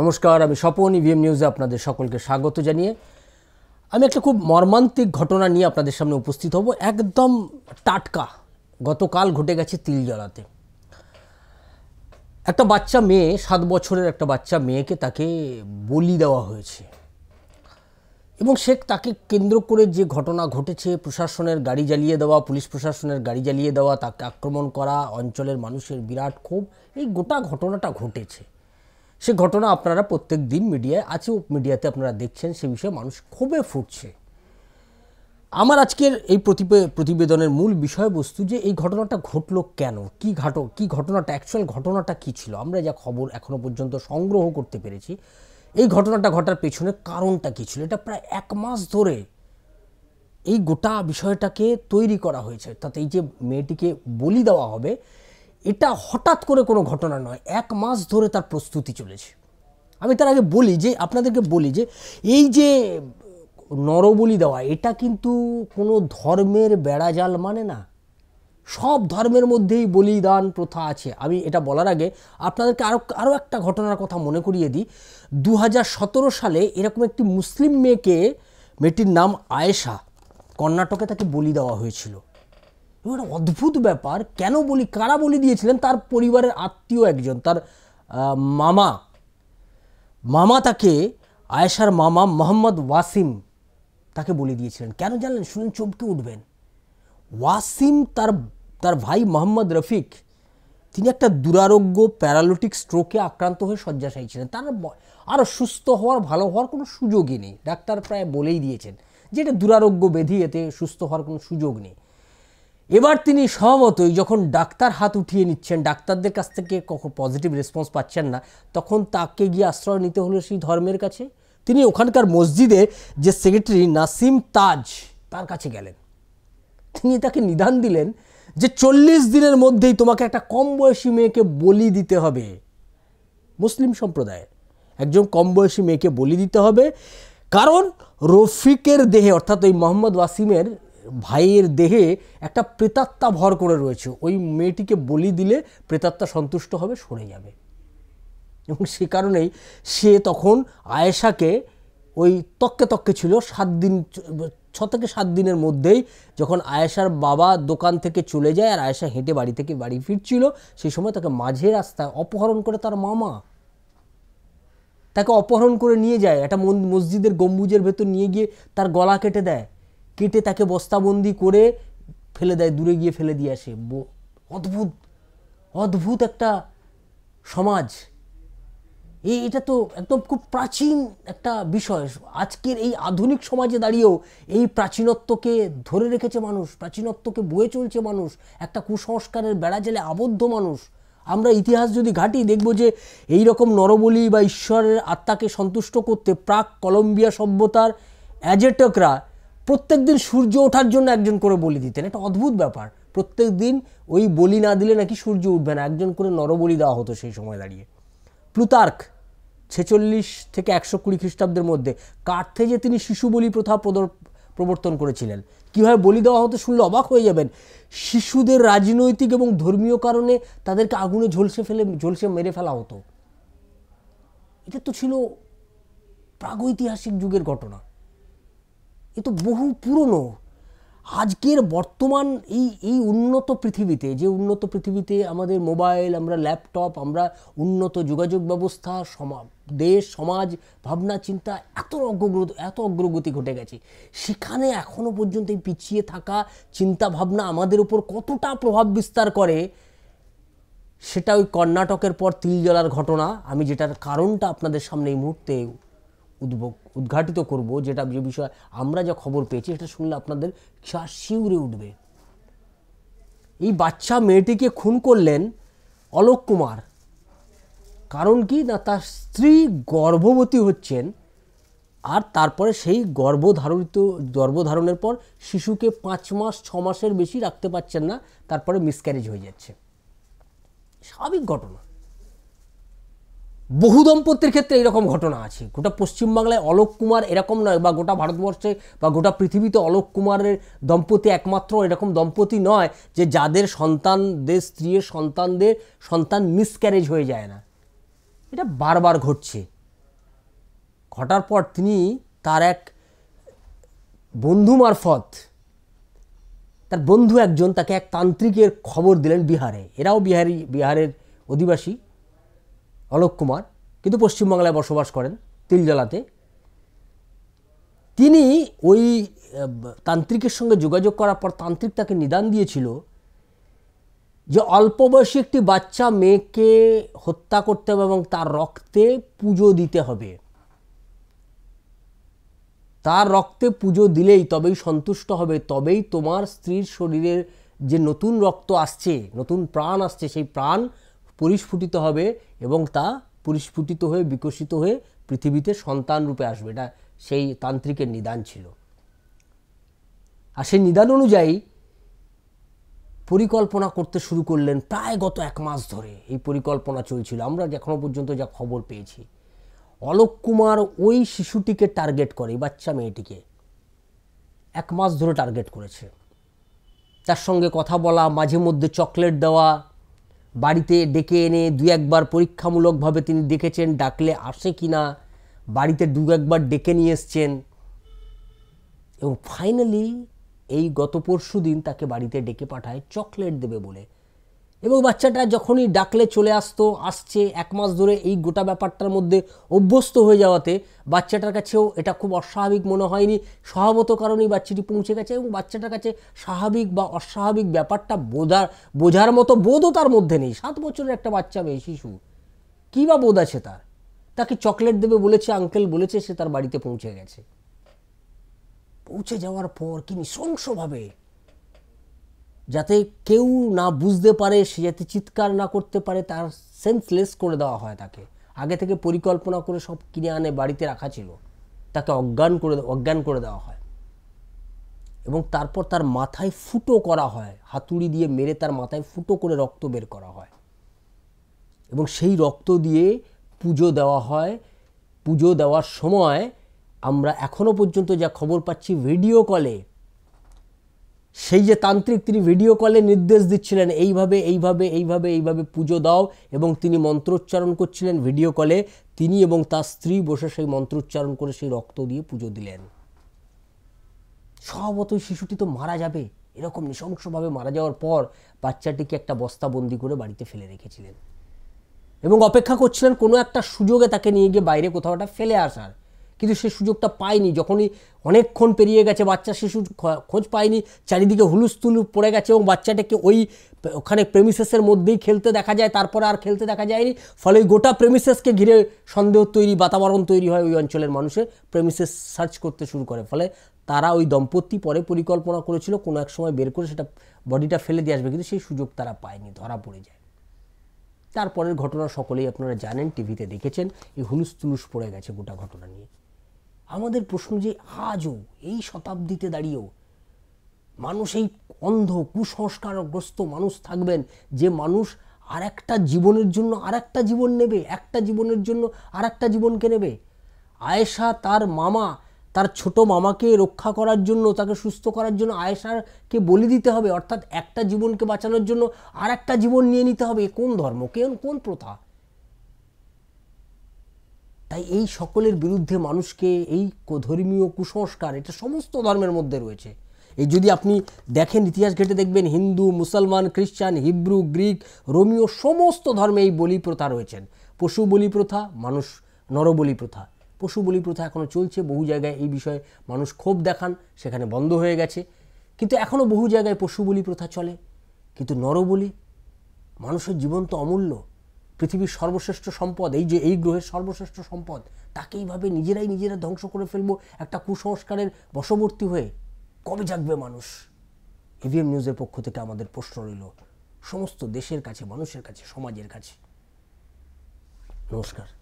নমস্কার আমি Swapan EVM e নিউজে আপনাদের সকলকে স্বাগত জানিয়ে আমি একটা খুব মর্মান্তিক ঘটনা নিয়ে আপনাদের সামনে উপস্থিত হব একদম টাটকা গতকাল ঘটে গেছে তিলজলাতে একটা বাচ্চা মেয়ে সাত বছরের একটা বাচ্চা মেয়েকে তাকে বলি দেওয়া হয়েছে এবং সে তাকে কেন্দ্র করে যে ঘটনা ঘটেছে প্রশাসনের গাড়ি জ্বালিয়ে দেওয়া পুলিশ প্রশাসনের গাড়ি জ্বালিয়ে দেওয়া তাকে আক্রমণ করা অঞ্চলের মানুষের বিরাট ক্ষোভ এই গোটা ঘটনাটা ঘটেছে সে ঘটনা আপনারা প্রত্যেক দিন মিডিয়ায় আছে মিডিয়াতে আপনারা দেখছেন সে বিষয়ে মানুষ ক্ষোভে ফুটছে আমার আজকের এই প্রতিবেদনের মূল বিষয়বস্তু যে এই ঘটনাটা ঘটলো কেন কি ঘাটো কি ঘটনাটা অ্যাকচুয়াল ঘটনাটা কী ছিল আমরা যা খবর এখনও পর্যন্ত সংগ্রহ করতে পেরেছি এই ঘটনাটা ঘটার পেছনে কারণটা কী ছিল এটা প্রায় এক মাস ধরে এই গোটা বিষয়টাকে তৈরি করা হয়েছে তাতে এই যে মেয়েটিকে বলি দেওয়া হবে এটা হঠাৎ করে কোনো ঘটনা নয় এক মাস ধরে তার প্রস্তুতি চলেছে আমি তার আগে বলি যে আপনাদেরকে বলি যে এই যে নরবলি দেওয়া এটা কিন্তু কোনো ধর্মের বেড়াজাল মানে না সব ধর্মের মধ্যেই বলিদান প্রথা আছে আমি এটা বলার আগে আপনাদেরকে আরও আরও একটা ঘটনার কথা মনে করিয়ে দিই দু সালে এরকম একটি মুসলিম মেয়েকে মেয়েটির নাম আয়েশা কর্ণাটকে তাকে বলি দেওয়া হয়েছিল এবং একটা অদ্ভুত ব্যাপার কেন বলি কারা বলি দিয়েছিলেন তার পরিবারের আত্মীয় একজন তার মামা মামা তাকে আয়েশার মামা মোহাম্মদ ওয়াসিম তাকে বলি দিয়েছিলেন কেন জানলেন শুনুন চমকে উঠবেন ওয়াসিম তার তার ভাই মোহাম্মদ রফিক তিনি একটা দুরারোগ্য প্যারালোটিক স্ট্রোকে আক্রান্ত হয়ে শয্যাশায়ী ছিলেন তার আরও সুস্থ হওয়ার ভালো হওয়ার কোনো সুযোগই নেই ডাক্তার প্রায় বলেই দিয়েছেন যে এটা দুরারোগ্য ব্যাধি এতে সুস্থ হওয়ার কোনো সুযোগ নেই এবার তিনি স্বভাবতই যখন ডাক্তার হাত উঠিয়ে নিচ্ছেন ডাক্তারদের কাছ থেকে কখন পজিটিভ রেসপন্স পাচ্ছেন না তখন তাকে গিয়ে আশ্রয় নিতে হলো সেই ধর্মের কাছে তিনি ওখানকার মসজিদে যে সেক্রেটারি নাসিম তাজ তার কাছে গেলেন তিনি তাকে নিদান দিলেন যে চল্লিশ দিনের মধ্যেই তোমাকে একটা কম বয়সী মেয়েকে বলি দিতে হবে মুসলিম সম্প্রদায়ের একজন কম বয়সী মেয়েকে বলি দিতে হবে কারণ রফিকের দেহে অর্থাৎ ওই মোহাম্মদ ওয়াসিমের ভাইয়ের দেহে একটা প্রেতাত্মা ভর করে রয়েছে ওই মেয়েটিকে বলি দিলে প্রেতাত্মা সন্তুষ্ট হবে সরে যাবে এবং সে কারণেই সে তখন আয়েশাকে ওই তককে তককে ছিল সাত দিন ছ থেকে সাত দিনের মধ্যেই যখন আয়েশার বাবা দোকান থেকে চলে যায় আর আয়েশা হেঁটে বাড়ি থেকে বাড়ি ফিরছিল সেই সময় তাকে মাঝে রাস্তায় অপহরণ করে তার মামা তাকে অপহরণ করে নিয়ে যায় একটা মসজিদের গম্বুজের ভেতর নিয়ে গিয়ে তার গলা কেটে দেয় কেটে তাকে বস্তাবন্দি করে ফেলে দেয় দূরে গিয়ে ফেলে দিয়ে আসে অদ্ভুত অদ্ভুত একটা সমাজ এই এটা তো একদম খুব প্রাচীন একটা বিষয় আজকের এই আধুনিক সমাজে দাঁড়িয়েও এই প্রাচীনত্বকে ধরে রেখেছে মানুষ প্রাচীনত্বকে বয়ে চলছে মানুষ একটা কুসংস্কারের বেড়া জেলে আবদ্ধ মানুষ আমরা ইতিহাস যদি ঘাটি দেখব যে এই রকম নরবলি বা ঈশ্বরের আত্মাকে সন্তুষ্ট করতে প্রাক কলম্বিয়া সভ্যতার অ্যাজেটকরা প্রত্যেক দিন সূর্য ওঠার জন্য একজন করে বলি দিতেন এটা অদ্ভুত ব্যাপার প্রত্যেক দিন ওই বলি না দিলে নাকি সূর্য উঠবে না একজন করে নরবলি দেওয়া হতো সেই সময় দাঁড়িয়ে প্লুতার্ক ছেচল্লিশ থেকে একশো কুড়ি খ্রিস্টাব্দের মধ্যে যে তিনি শিশু বলি প্রথা প্রবর্তন করেছিলেন কীভাবে বলি দেওয়া হতো শুনলে অবাক হয়ে যাবেন শিশুদের রাজনৈতিক এবং ধর্মীয় কারণে তাদেরকে আগুনে ঝলসে ফেলে ঝলসে মেরে ফেলা হতো এটা তো ছিল প্রাগৈতিহাসিক যুগের ঘটনা এ তো বহু পুরনো আজকের বর্তমান এই এই উন্নত পৃথিবীতে যে উন্নত পৃথিবীতে আমাদের মোবাইল আমরা ল্যাপটপ আমরা উন্নত যোগাযোগ ব্যবস্থা সমাজ দেশ সমাজ ভাবনা চিন্তা এত অগ্রগতি এত অগ্রগতি ঘটে গেছে সেখানে এখনও পর্যন্ত এই পিছিয়ে থাকা চিন্তা ভাবনা আমাদের উপর কতটা প্রভাব বিস্তার করে সেটা ওই কর্ণাটকের পর তিল জ্বলার ঘটনা আমি যেটার কারণটা আপনাদের সামনে এই মুহূর্তে উদ্ঘাটিত করব যেটা যে বিষয়ে আমরা যা খবর পেয়েছি সেটা শুনলে আপনাদের শ্বাস শিউরে উঠবে এই বাচ্চা মেয়েটিকে খুন করলেন অলোক কুমার কারণ কি না তার স্ত্রী গর্ভবতী হচ্ছেন আর তারপরে সেই গর্ভধারিত গর্ভধারণের পর শিশুকে পাঁচ মাস ছ মাসের বেশি রাখতে পারছেন না তারপরে মিসক্যারেজ হয়ে যাচ্ছে স্বাভাবিক ঘটনা বহু দম্পতির ক্ষেত্রে এরকম ঘটনা আছে গোটা পশ্চিমবাংলায় অলোক কুমার এরকম নয় বা গোটা ভারতবর্ষে বা গোটা পৃথিবীতে অলোক কুমারের দম্পতি একমাত্র এরকম দম্পতি নয় যে যাদের সন্তানদের স্ত্রীর সন্তানদের সন্তান মিসক্যারেজ হয়ে যায় না এটা বারবার ঘটছে ঘটার পর তিনি তার এক বন্ধু মারফত তার বন্ধু একজন তাকে এক তান্ত্রিকের খবর দিলেন বিহারে এরাও বিহারি বিহারের অধিবাসী অলোক কুমার কিন্তু পশ্চিমবাংলায় বসবাস করেন তিলজলাতে তিনি ওই তান্ত্রিকের সঙ্গে যোগাযোগ করার পর তান্ত্রিক তাকে নিদান দিয়েছিল যে অল্প বয়সী একটি বাচ্চা মেয়েকে হত্যা করতে হবে এবং তার রক্তে পুজো দিতে হবে তার রক্তে পুজো দিলেই তবেই সন্তুষ্ট হবে তবেই তোমার স্ত্রীর শরীরের যে নতুন রক্ত আসছে নতুন প্রাণ আসছে সেই প্রাণ পরিস্ফুটিত হবে এবং তা পরিস্ফুটিত হয়ে বিকশিত হয়ে পৃথিবীতে সন্তান রূপে আসবে এটা সেই তান্ত্রিকের নিদান ছিল আর সেই নিদান অনুযায়ী পরিকল্পনা করতে শুরু করলেন প্রায় গত এক মাস ধরে এই পরিকল্পনা চলছিল আমরা এখনও পর্যন্ত যা খবর পেয়েছি অলোক কুমার ওই শিশুটিকে টার্গেট করে বাচ্চা মেয়েটিকে এক মাস ধরে টার্গেট করেছে তার সঙ্গে কথা বলা মাঝে মধ্যে চকলেট দেওয়া বাড়িতে ডেকে এনে দু একবার পরীক্ষামূলকভাবে তিনি দেখেছেন ডাকলে আসে কি না বাড়িতে দু একবার ডেকে নিয়ে এসছেন এবং ফাইনালি এই গত পরশু দিন তাকে বাড়িতে ডেকে পাঠায় চকলেট দেবে বলে এবং বাচ্চাটা যখনই ডাকলে চলে আসতো আসছে এক মাস ধরে এই গোটা ব্যাপারটার মধ্যে অভ্যস্ত হয়ে যাওয়াতে বাচ্চাটার কাছেও এটা খুব অস্বাভাবিক মনে হয়নি স্বভাবত কারণেই বাচ্চাটি পৌঁছে গেছে এবং বাচ্চাটার কাছে স্বাভাবিক বা অস্বাভাবিক ব্যাপারটা বোঝার বোঝার মতো বোধও তার মধ্যে নেই সাত বছরের একটা বাচ্চা মেয়ে শিশু কী বা বোধ আছে তার তাকে চকলেট দেবে বলেছে আঙ্কেল বলেছে সে তার বাড়িতে পৌঁছে গেছে পৌঁছে যাওয়ার পর কি নৃশংসভাবে যাতে কেউ না বুঝতে পারে সে যাতে চিৎকার না করতে পারে তার সেন্সলেস করে দেওয়া হয় তাকে আগে থেকে পরিকল্পনা করে সব কিনে আনে বাড়িতে রাখা ছিল তাকে অজ্ঞান করে অজ্ঞান করে দেওয়া হয় এবং তারপর তার মাথায় ফুটো করা হয় হাতুড়ি দিয়ে মেরে তার মাথায় ফুটো করে রক্ত বের করা হয় এবং সেই রক্ত দিয়ে পুজো দেওয়া হয় পুজো দেওয়ার সময় আমরা এখনও পর্যন্ত যা খবর পাচ্ছি ভিডিও কলে সেই যে তান্ত্রিক তিনি ভিডিও কলে নির্দেশ দিচ্ছিলেন এইভাবে এইভাবে এইভাবে এইভাবে পুজো দাও এবং তিনি মন্ত্রোচ্চারণ করছিলেন ভিডিও কলে তিনি এবং তার স্ত্রী বসে সেই মন্ত্রোচ্চারণ করে সেই রক্ত দিয়ে পুজো দিলেন স্বভাবত শিশুটি তো মারা যাবে এরকম নৃশংসভাবে মারা যাওয়ার পর বাচ্চাটিকে একটা বস্তাবন্দি করে বাড়িতে ফেলে রেখেছিলেন এবং অপেক্ষা করছিলেন কোনো একটা সুযোগে তাকে নিয়ে গিয়ে বাইরে কোথাও একটা ফেলে আসার কিন্তু সে সুযোগটা পায়নি যখনই অনেকক্ষণ পেরিয়ে গেছে বাচ্চা শিশুর খোঁজ পায়নি চারিদিকে হুলুস্থুলু পড়ে গেছে এবং বাচ্চাটাকে ওই ওখানে প্রেমিসেসের মধ্যেই খেলতে দেখা যায় তারপরে আর খেলতে দেখা যায়নি ফলে ওই গোটা প্রেমিসেসকে ঘিরে সন্দেহ তৈরি বাতাবরণ তৈরি হয় ওই অঞ্চলের মানুষের প্রেমিসেস সার্চ করতে শুরু করে ফলে তারা ওই দম্পতি পরে পরিকল্পনা করেছিল কোনো এক সময় বের করে সেটা বডিটা ফেলে দিয়ে আসবে কিন্তু সেই সুযোগ তারা পায়নি ধরা পড়ে যায় তারপরের ঘটনা সকলেই আপনারা জানেন টিভিতে দেখেছেন এই হুলুস তুলুস পড়ে গেছে গোটা ঘটনা নিয়ে আমাদের প্রশ্ন যে আজও এই শতাব্দীতে দাঁড়িয়েও মানুষ এই অন্ধ কুসংস্কারগ্রস্ত মানুষ থাকবেন যে মানুষ আর একটা জীবনের জন্য আর একটা জীবন নেবে একটা জীবনের জন্য আর একটা জীবনকে নেবে আয়েশা তার মামা তার ছোট মামাকে রক্ষা করার জন্য তাকে সুস্থ করার জন্য আয়েশাকে বলি দিতে হবে অর্থাৎ একটা জীবনকে বাঁচানোর জন্য আর একটা জীবন নিয়ে নিতে হবে কোন ধর্ম কেন কোন প্রথা তাই এই সকলের বিরুদ্ধে মানুষকে এই ধর্মীয় কুসংস্কার এটা সমস্ত ধর্মের মধ্যে রয়েছে এই যদি আপনি দেখেন ইতিহাস ঘেটে দেখবেন হিন্দু মুসলমান খ্রিস্টান হিব্রু গ্রিক রোমিও সমস্ত ধর্মে এই বলি প্রথা রয়েছেন পশু বলি প্রথা মানুষ নরবলি প্রথা পশু বলি প্রথা এখনও চলছে বহু জায়গায় এই বিষয়ে মানুষ ক্ষোভ দেখান সেখানে বন্ধ হয়ে গেছে কিন্তু এখনও বহু জায়গায় পশু বলি প্রথা চলে কিন্তু নরবলি মানুষের জীবন তো অমূল্য পৃথিবীর সর্বশ্রেষ্ঠ সম্পদ এই যে এই গ্রহের সর্বশ্রেষ্ঠ সম্পদ তাকেইভাবে নিজেরাই নিজেরা ধ্বংস করে ফেলবো একটা কুসংস্কারের বশবর্তী হয়ে কবে জাগবে মানুষ এভিএম নিউজের পক্ষ থেকে আমাদের প্রশ্ন রইল সমস্ত দেশের কাছে মানুষের কাছে সমাজের কাছে নমস্কার